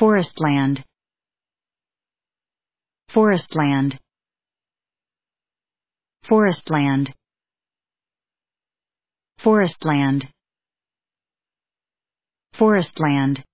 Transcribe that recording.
Forestland Forestland Forestland Forestland Forestland